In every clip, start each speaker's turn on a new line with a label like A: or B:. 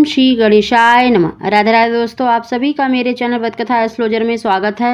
A: ओम श्री गणेशाय नमः राधे राधे दोस्तों आप सभी का मेरे चैनल बदकथा एस्ट्रोलॉजर में स्वागत है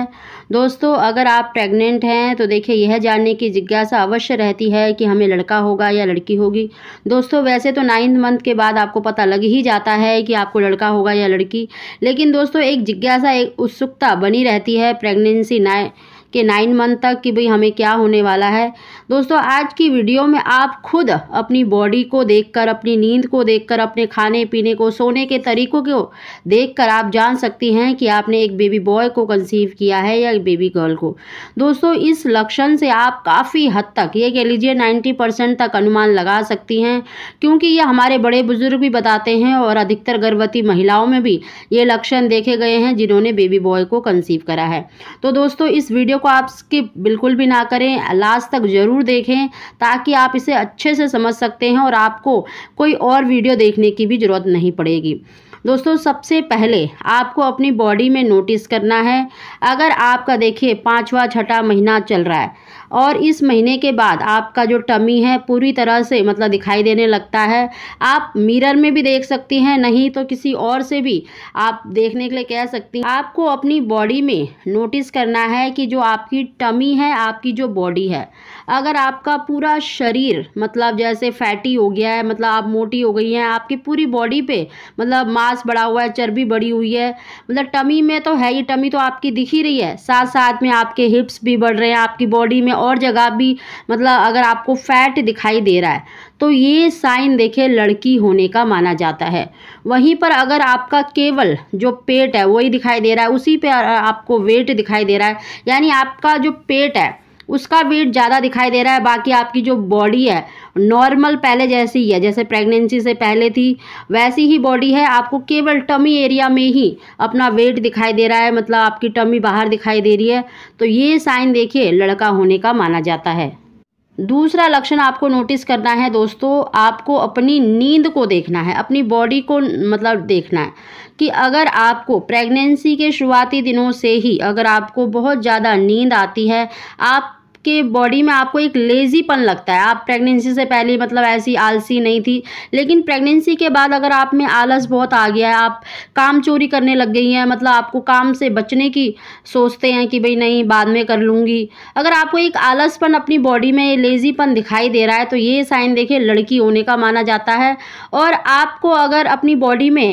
A: दोस्तों अगर आप प्रेग्नेंट हैं तो देखिए यह जानने की जिज्ञासा अवश्य रहती है कि हमें लड़का होगा या लड़की होगी दोस्तों वैसे तो नाइन्थ मंथ के बाद आपको पता लग ही जाता है कि आपको लड़का होगा या लड़की लेकिन दोस्तों एक जिज्ञासा एक उत्सुकता बनी रहती है प्रेगनेंसी नाइन कि नाइन मंथ तक कि भाई हमें क्या होने वाला है दोस्तों आज की वीडियो में आप खुद अपनी बॉडी को देखकर अपनी नींद को देखकर अपने खाने पीने को सोने के तरीकों को देखकर आप जान सकती हैं कि आपने एक बेबी बॉय को कंसीव किया है या बेबी गर्ल को दोस्तों इस लक्षण से आप काफ़ी हद तक ये कह लीजिए नाइन्टी परसेंट तक अनुमान लगा सकती हैं क्योंकि ये हमारे बड़े बुजुर्ग भी बताते हैं और अधिकतर गर्भवती महिलाओं में भी ये लक्षण देखे गए हैं जिन्होंने बेबी बॉय को कंसीव करा है तो दोस्तों इस वीडियो वीडियो को आप स्किप बिल्कुल भी ना करें लास्ट तक ज़रूर देखें ताकि आप इसे अच्छे से समझ सकते हैं और आपको कोई और वीडियो देखने की भी ज़रूरत नहीं पड़ेगी दोस्तों सबसे पहले आपको अपनी बॉडी में नोटिस करना है अगर आपका देखिए पाँचवा छठा महीना चल रहा है और इस महीने के बाद आपका जो टमी है पूरी तरह से मतलब दिखाई देने लगता है आप मिरर में भी देख सकती हैं नहीं तो किसी और से भी आप देखने के लिए कह सकती हैं आपको अपनी बॉडी में नोटिस करना है कि जो आपकी टमी है आपकी जो बॉडी है अगर आपका पूरा शरीर मतलब जैसे फैटी हो गया है मतलब आप मोटी हो गई हैं आपकी पूरी बॉडी पे मतलब मांस मास बढ़ा हुआ है चर्बी बढ़ी हुई है मतलब टमी में तो है ही टमी तो आपकी दिख ही रही है साथ साथ में आपके हिप्स भी बढ़ रहे हैं आपकी बॉडी में और जगह भी मतलब अगर आपको फैट दिखाई दे रहा है तो ये साइन देखे लड़की होने का माना जाता है वहीं पर अगर आपका केवल जो पेट है वही दिखाई दे रहा है उसी पर आपको वेट दिखाई दे रहा है यानी आपका जो पेट है उसका वेट ज़्यादा दिखाई दे रहा है बाकी आपकी जो बॉडी है नॉर्मल पहले जैसी ही है जैसे प्रेगनेंसी से पहले थी वैसी ही बॉडी है आपको केवल टमी एरिया में ही अपना वेट दिखाई दे रहा है मतलब आपकी टमी बाहर दिखाई दे रही है तो ये साइन देखिए लड़का होने का माना जाता है दूसरा लक्षण आपको नोटिस करना है दोस्तों आपको अपनी नींद को देखना है अपनी बॉडी को मतलब देखना है कि अगर आपको प्रेगनेंसी के शुरुआती दिनों से ही अगर आपको बहुत ज़्यादा नींद आती है आप के बॉडी में आपको एक लेज़ीपन लगता है आप प्रेगनेंसी से पहले मतलब ऐसी आलसी नहीं थी लेकिन प्रेगनेंसी के बाद अगर आप में आलस बहुत आ गया है आप काम चोरी करने लग गई हैं मतलब आपको काम से बचने की सोचते हैं कि भाई नहीं बाद में कर लूँगी अगर आपको एक आलसपन अपनी बॉडी में लेज़ीपन दिखाई दे रहा है तो ये साइन देखिए लड़की होने का माना जाता है और आपको अगर अपनी बॉडी में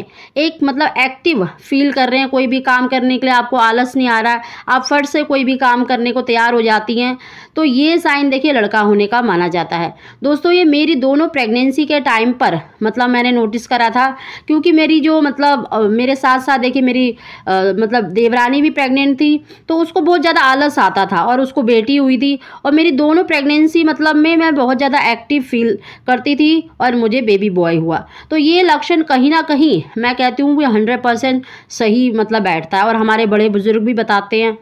A: एक मतलब एक्टिव फील कर रहे हैं कोई भी काम करने के लिए आपको आलस नहीं आ रहा है आप फट से कोई भी काम करने को तैयार हो जाती हैं तो ये साइन देखिए लड़का होने का माना जाता है दोस्तों ये मेरी दोनों प्रेगनेंसी के टाइम पर मतलब मैंने नोटिस करा था क्योंकि मेरी जो मतलब मेरे साथ साथ देखिए मेरी आ, मतलब देवरानी भी प्रेग्नेंट थी तो उसको बहुत ज़्यादा आलस आता था और उसको बेटी हुई थी और मेरी दोनों प्रेगनेंसी मतलब में मैं बहुत ज़्यादा एक्टिव फील करती थी और मुझे बेबी बॉय हुआ तो ये लक्षण कहीं ना कहीं मैं कहती हूँ कि हंड्रेड सही मतलब बैठता है और हमारे बड़े बुज़ुर्ग भी बताते हैं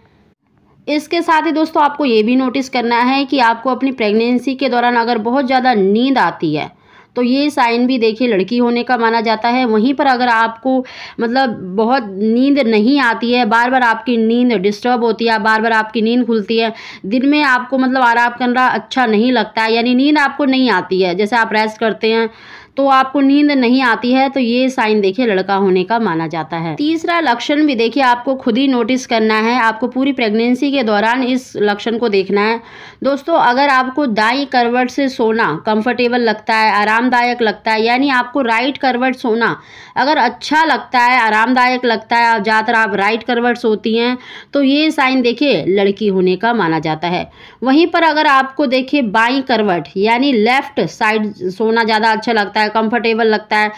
A: इसके साथ ही दोस्तों आपको ये भी नोटिस करना है कि आपको अपनी प्रेगनेंसी के दौरान अगर बहुत ज़्यादा नींद आती है तो ये साइन भी देखिए लड़की होने का माना जाता है वहीं पर अगर आपको मतलब बहुत नींद नहीं आती है बार बार आपकी नींद डिस्टर्ब होती है बार बार आपकी नींद खुलती है दिन में आपको मतलब आराम करना अच्छा नहीं लगता है यानी नींद आपको नहीं आती है जैसे आप रेस्ट करते हैं तो आपको नींद नहीं आती है तो ये साइन देखिए लड़का होने का माना जाता है तीसरा लक्षण भी देखिए आपको खुद ही नोटिस करना है आपको पूरी प्रेगनेंसी के दौरान इस लक्षण को देखना है दोस्तों अगर आपको दाई करवट से सोना कंफर्टेबल लगता है आरामदायक लगता है यानी आपको राइट करवट सोना अगर अच्छा लगता है आरामदायक लगता है आप ज़्यादातर आप राइट करवट सोती हैं तो ये साइन देखिए लड़की होने का माना जाता है वहीं पर अगर आपको देखिए बाई करवट यानी लेफ्ट साइड सोना ज़्यादा अच्छा लगता है लगता है कंफर्टेबल लगता है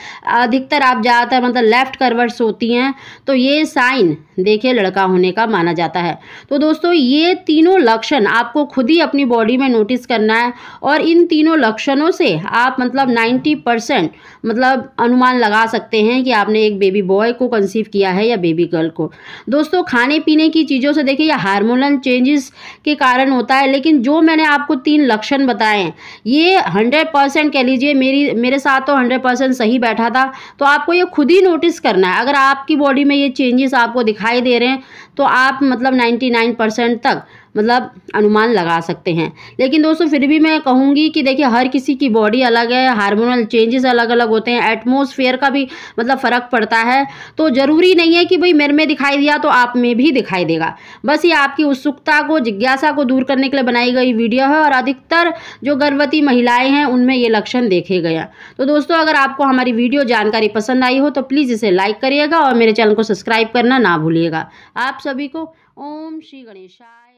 A: अधिकतर आप ज़्यादातर मतलब लेफ़्ट करवर्स सोती हैं तो ये साइन देखिए लड़का होने का माना जाता है तो दोस्तों ये तीनों लक्षण आपको खुद ही अपनी बॉडी में नोटिस करना है और इन तीनों लक्षणों से आप मतलब नाइन्टी परसेंट मतलब अनुमान लगा सकते हैं कि आपने एक बेबी बॉय को कंसीव किया है या बेबी गर्ल को दोस्तों खाने पीने की चीज़ों से देखिए यह हारमोनल चेंजेस के कारण होता है लेकिन जो मैंने आपको तीन लक्षण बताए हैं ये हंड्रेड कह लीजिए मेरी मेरे साथ था तो हंड्रेड परसेंट सही बैठा था तो आपको ये खुद ही नोटिस करना है अगर आपकी बॉडी में ये चेंजेस आपको दिखाई दे रहे हैं तो आप मतलब नाइन्टी नाइन परसेंट तक मतलब अनुमान लगा सकते हैं लेकिन दोस्तों फिर भी मैं कहूँगी कि देखिए हर किसी की बॉडी अलग है हार्मोनल चेंजेस अलग अलग होते हैं एटमोसफेयर का भी मतलब फ़र्क पड़ता है तो ज़रूरी नहीं है कि भाई मेरे में दिखाई दिया तो आप में भी दिखाई देगा बस ये आपकी उत्सुकता को जिज्ञासा को दूर करने के लिए बनाई गई वीडियो है और अधिकतर जो गर्भवती महिलाएँ हैं उनमें ये लक्षण देखे गए तो दोस्तों अगर आपको हमारी वीडियो जानकारी पसंद आई हो तो प्लीज़ इसे लाइक करिएगा और मेरे चैनल को सब्सक्राइब करना ना भूलिएगा आप सभी को ओम श्री गणेशाय